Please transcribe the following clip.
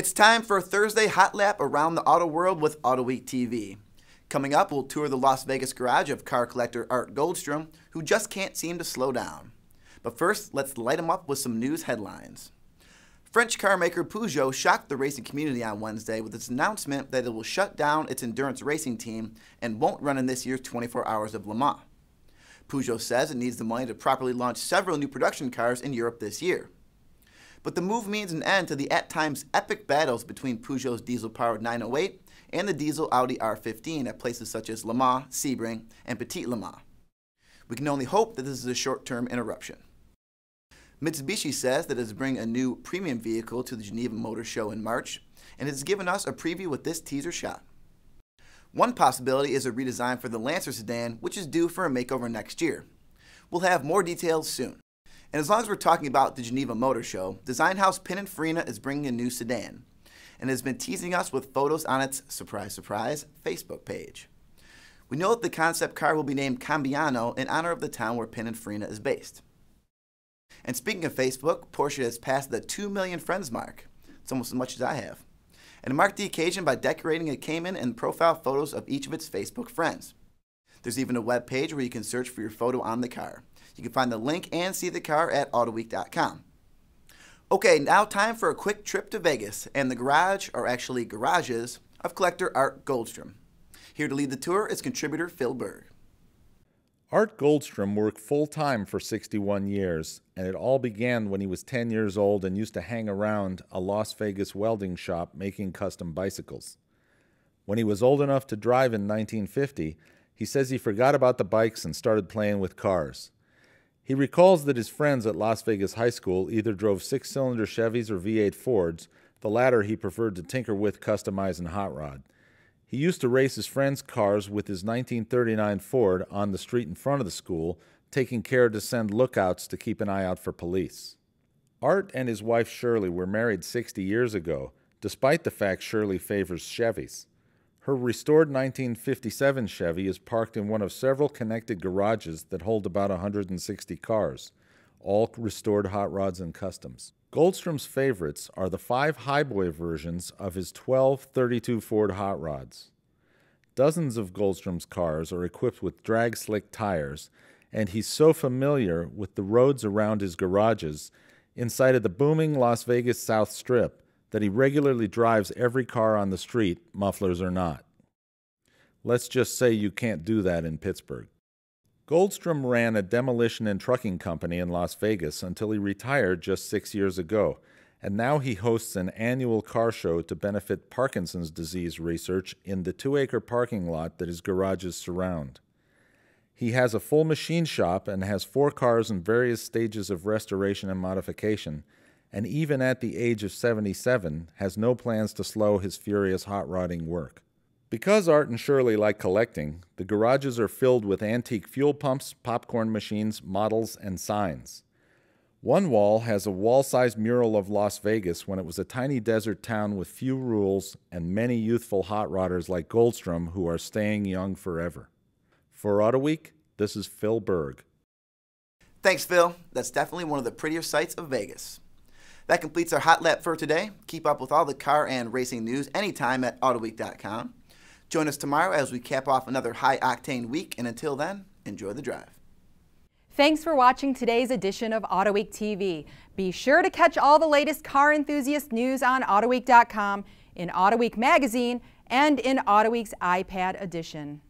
It's time for a Thursday hot lap around the auto world with Auto Week TV. Coming up, we'll tour the Las Vegas garage of car collector Art Goldstrom, who just can't seem to slow down. But first, let's light him up with some news headlines. French car maker Peugeot shocked the racing community on Wednesday with its announcement that it will shut down its endurance racing team and won't run in this year's 24 Hours of Le Mans. Peugeot says it needs the money to properly launch several new production cars in Europe this year. But the move means an end to the at times epic battles between Peugeot's diesel-powered 908 and the diesel Audi R15 at places such as Le Mans, Sebring, and Petit Le Mans. We can only hope that this is a short-term interruption. Mitsubishi says that it's bringing a new premium vehicle to the Geneva Motor Show in March, and it's given us a preview with this teaser shot. One possibility is a redesign for the Lancer sedan, which is due for a makeover next year. We'll have more details soon. And as long as we're talking about the Geneva Motor Show, design house Pininfarina is bringing a new sedan and has been teasing us with photos on its, surprise, surprise, Facebook page. We know that the concept car will be named Cambiano in honor of the town where Pininfarina is based. And speaking of Facebook, Porsche has passed the 2 million friends mark. It's almost as much as I have. And marked the occasion by decorating a Cayman and profile photos of each of its Facebook friends. There's even a web page where you can search for your photo on the car. You can find the link and see the car at autoweek.com. Okay, now time for a quick trip to Vegas and the garage, or actually garages, of collector Art Goldstrom. Here to lead the tour is contributor Phil Berg. Art Goldstrom worked full time for 61 years, and it all began when he was 10 years old and used to hang around a Las Vegas welding shop making custom bicycles. When he was old enough to drive in 1950, he says he forgot about the bikes and started playing with cars. He recalls that his friends at Las Vegas High School either drove six cylinder Chevys or V8 Fords, the latter he preferred to tinker with, customize, and hot rod. He used to race his friends' cars with his 1939 Ford on the street in front of the school, taking care to send lookouts to keep an eye out for police. Art and his wife Shirley were married 60 years ago, despite the fact Shirley favors Chevys. Her restored 1957 Chevy is parked in one of several connected garages that hold about 160 cars, all restored hot rods and customs. Goldstrom's favorites are the five highboy versions of his 12 32 Ford hot rods. Dozens of Goldstrom's cars are equipped with drag slick tires, and he's so familiar with the roads around his garages inside of the booming Las Vegas South Strip that he regularly drives every car on the street, mufflers or not. Let's just say you can't do that in Pittsburgh. Goldstrom ran a demolition and trucking company in Las Vegas until he retired just six years ago, and now he hosts an annual car show to benefit Parkinson's disease research in the two acre parking lot that his garages surround. He has a full machine shop and has four cars in various stages of restoration and modification and even at the age of 77 has no plans to slow his furious hot rodding work. Because Art and Shirley like collecting, the garages are filled with antique fuel pumps, popcorn machines, models, and signs. One wall has a wall sized mural of Las Vegas when it was a tiny desert town with few rules and many youthful hot rodders like Goldstrom who are staying young forever. For Auto Week, this is Phil Berg. Thanks, Phil. That's definitely one of the prettier sights of Vegas. That completes our hot lap for today. Keep up with all the car and racing news anytime at AutoWeek.com. Join us tomorrow as we cap off another high octane week, and until then, enjoy the drive. Thanks for watching today's edition of AutoWeek TV. Be sure to catch all the latest car enthusiast news on AutoWeek.com, in AutoWeek magazine, and in AutoWeek's iPad edition.